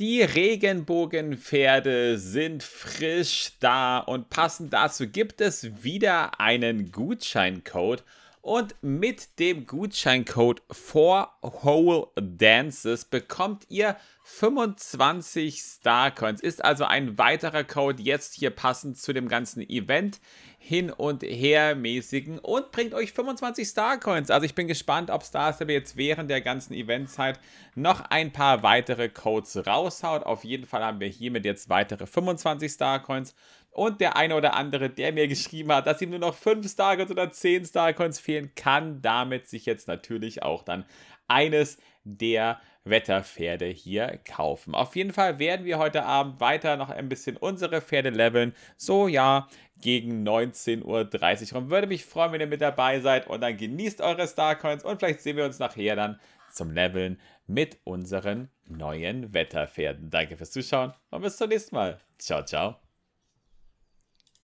Die Regenbogenpferde sind frisch da und passend dazu gibt es wieder einen Gutscheincode und mit dem Gutscheincode 4Whole Dances bekommt ihr 25 Starcoins. Ist also ein weiterer Code jetzt hier passend zu dem ganzen Event hin und her mäßigen und bringt euch 25 Starcoins. Also ich bin gespannt, ob Star Stable jetzt während der ganzen Eventzeit noch ein paar weitere Codes raushaut. Auf jeden Fall haben wir hiermit jetzt weitere 25 Starcoins. Und der eine oder andere, der mir geschrieben hat, dass ihm nur noch 5 Starcoins oder 10 Starcoins fehlen, kann damit sich jetzt natürlich auch dann eines der Wetterpferde hier kaufen. Auf jeden Fall werden wir heute Abend weiter noch ein bisschen unsere Pferde leveln. So ja, gegen 19.30 Uhr. Und würde mich freuen, wenn ihr mit dabei seid. Und dann genießt eure Starcoins. Und vielleicht sehen wir uns nachher dann zum Leveln mit unseren neuen Wetterpferden. Danke fürs Zuschauen und bis zum nächsten Mal. Ciao, ciao.